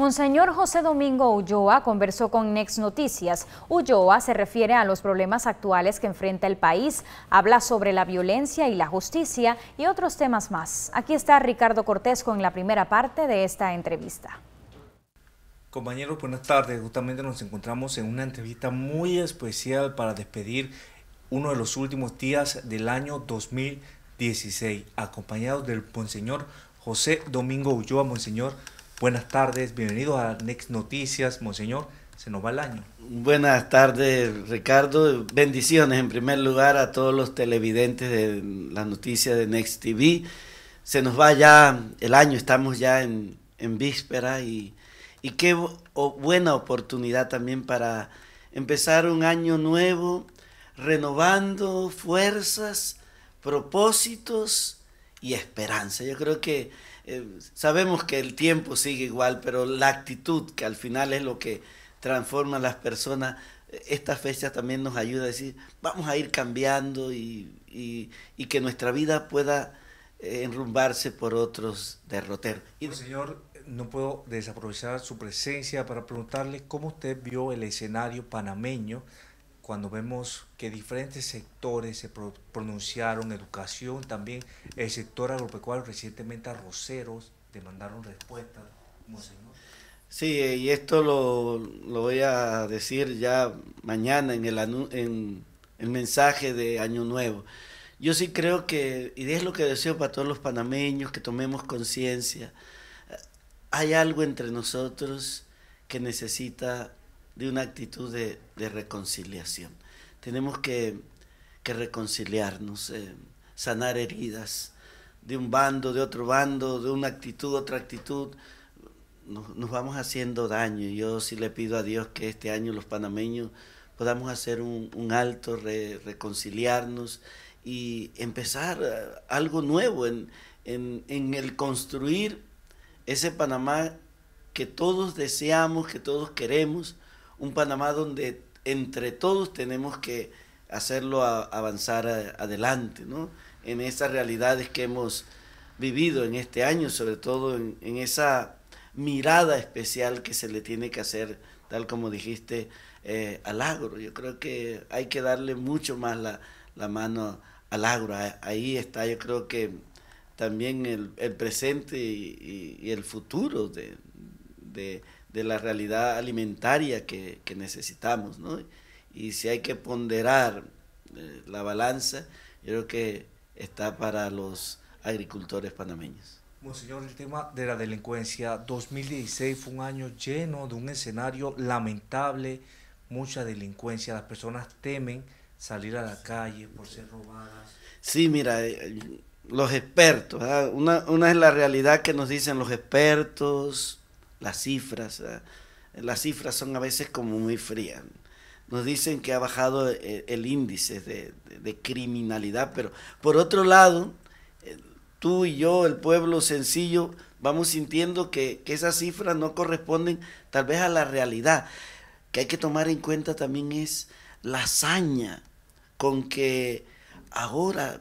Monseñor José Domingo Ulloa conversó con Next Noticias. Ulloa se refiere a los problemas actuales que enfrenta el país, habla sobre la violencia y la justicia y otros temas más. Aquí está Ricardo Cortés con la primera parte de esta entrevista. Compañeros, buenas tardes. Justamente nos encontramos en una entrevista muy especial para despedir uno de los últimos días del año 2016, Acompañado del Monseñor José Domingo Ulloa. Monseñor, Buenas tardes, bienvenido a Next Noticias, Monseñor. Se nos va el año. Buenas tardes, Ricardo. Bendiciones en primer lugar a todos los televidentes de la noticia de Next TV. Se nos va ya el año, estamos ya en, en víspera y, y qué buena oportunidad también para empezar un año nuevo, renovando fuerzas, propósitos y esperanza. Yo creo que eh, sabemos que el tiempo sigue igual, pero la actitud, que al final es lo que transforma a las personas, esta fecha también nos ayuda a decir, vamos a ir cambiando y, y, que nuestra vida pueda eh, enrumbarse por otros derroteros. Y, pues, señor, no puedo desaprovechar su presencia para preguntarle cómo usted vio el escenario panameño cuando vemos que diferentes sectores se pronunciaron, educación también, el sector agropecuario recientemente arroceros demandaron respuesta, Sí, y esto lo, lo, voy a decir ya mañana en el, en el mensaje de Año Nuevo. Yo sí creo que, y es lo que deseo para todos los panameños, que tomemos conciencia, hay algo entre nosotros que necesita de una actitud de, reconciliación. Tenemos que, reconciliarnos, eh, sanar heridas de un bando, de otro bando, de una actitud, otra actitud. Nos, vamos haciendo daño. Yo sí le pido a Dios que este año los panameños podamos hacer un, alto, reconciliarnos y empezar eh, algo nuevo en, en, el construir ese Panamá que todos deseamos, que todos queremos, un Panamá donde entre todos tenemos que hacerlo avanzar adelante, ¿no? En esas realidades que hemos vivido en este año, sobre todo en, esa mirada especial que se le tiene que hacer, tal como dijiste, eh, al agro. Yo creo que hay que darle mucho más la, mano al agro. Ahí está, yo creo que también el, presente y, el futuro de, de de la realidad alimentaria que, que necesitamos, ¿no? Y si hay que ponderar eh, la balanza, yo creo que está para los agricultores panameños. Monseñor, el tema de la delincuencia, 2016 fue un año lleno de un escenario lamentable, mucha delincuencia, las personas temen salir a la calle por ser robadas. Sí, mira, eh, los expertos, ¿ah? una, una es la realidad que nos dicen los expertos, las cifras. Eh, las cifras son a veces como muy frías. Nos dicen que ha bajado eh, el, índice de, criminalidad, pero por otro lado, eh, tú y yo, el pueblo sencillo, vamos sintiendo que, que esas cifras no corresponden tal vez a la realidad. Que hay que tomar en cuenta también es la hazaña con que ahora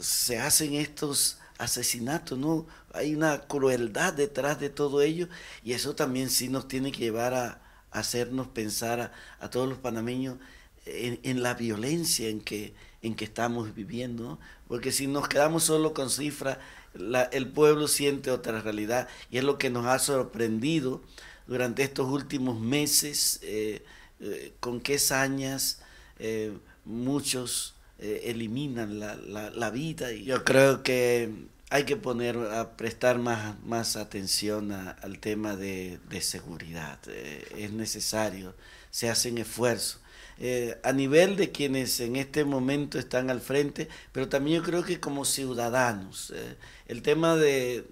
se hacen estos asesinato, ¿no? Hay una crueldad detrás de todo ello y eso también sí nos tiene que llevar a, hacernos pensar a, todos los panameños en, la violencia en que, en que estamos viviendo, Porque si nos quedamos solo con cifras, el pueblo siente otra realidad y es lo que nos ha sorprendido durante estos últimos meses, eh, eh, con qué sañas eh, muchos eh, eliminan la, vida. Y yo creo que hay que poner a prestar más, atención al tema de, seguridad. Eh, es necesario, se hacen esfuerzos. Eh, a nivel de quienes en este momento están al frente, pero también yo creo que como ciudadanos, el tema de,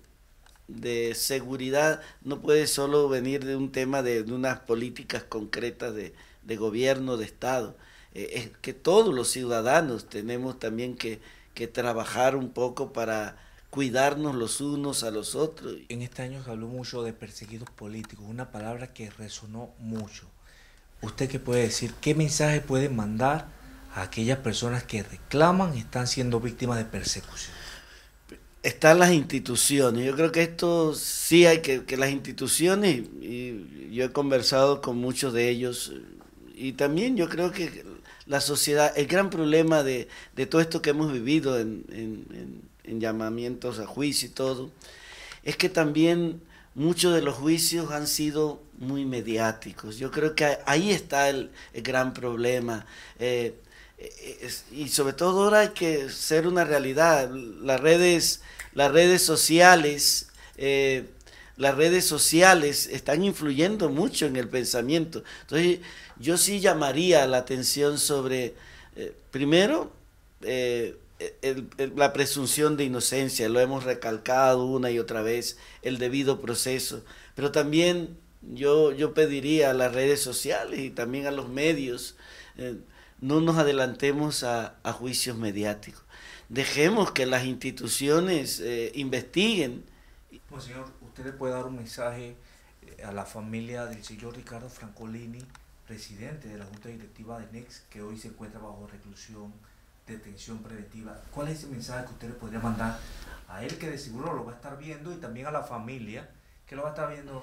seguridad no puede solo venir de un tema de, unas políticas concretas de, de gobierno, de Estado. Eh, es que todos los ciudadanos tenemos también que, trabajar un poco para cuidarnos los unos a los otros. En este año se habló mucho de perseguidos políticos, una palabra que resonó mucho. ¿Usted qué puede decir? ¿Qué mensaje puede mandar a aquellas personas que reclaman están siendo víctimas de persecución? Están las instituciones. Yo creo que esto sí hay que, que las instituciones, y yo he conversado con muchos de ellos, y también yo creo que la sociedad, el gran problema de, todo esto que hemos vivido en, llamamientos a juicio y todo, es que también muchos de los juicios han sido muy mediáticos. Yo creo que ahí está el, gran problema. Eh, y sobre todo ahora hay que ser una realidad. Las redes, las redes sociales... Eh, las redes sociales están influyendo mucho en el pensamiento. Entonces, yo sí llamaría la atención sobre, eh, primero, eh, la presunción de inocencia, lo hemos recalcado una y otra vez, el debido proceso, pero también yo, yo pediría a las redes sociales y también a los medios, eh, no nos adelantemos a, juicios mediáticos, dejemos que las instituciones investiguen, pues, señor, ¿usted le puede dar un mensaje eh, a la familia del señor Ricardo Francolini, presidente de la Junta Directiva de NEX, que hoy se encuentra bajo reclusión, detención preventiva? ¿Cuál es el mensaje que usted le podría mandar a él, que de seguro lo va a estar viendo, y también a la familia, que lo va a estar viendo?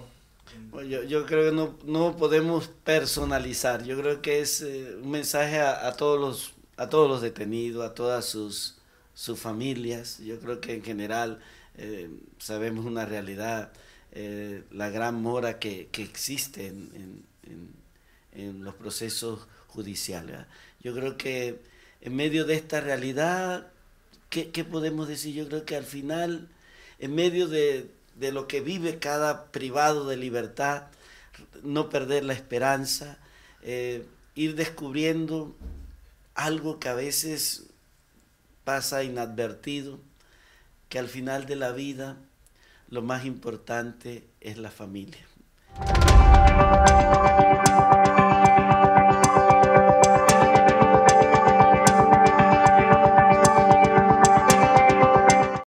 Pues, yo, yo, creo que no, no, podemos personalizar, yo creo que es eh, un mensaje a, a, todos los, a todos los detenidos, a todas sus, sus familias, yo creo que en general eh, sabemos una realidad, eh, la gran mora que, que existe en, en, en, los procesos judiciales. Yo creo que en medio de esta realidad, ¿qué, ¿qué, podemos decir? Yo creo que al final, en medio de, de lo que vive cada privado de libertad, no perder la esperanza, eh, ir descubriendo algo que a veces pasa inadvertido, que al final de la vida lo más importante es la familia.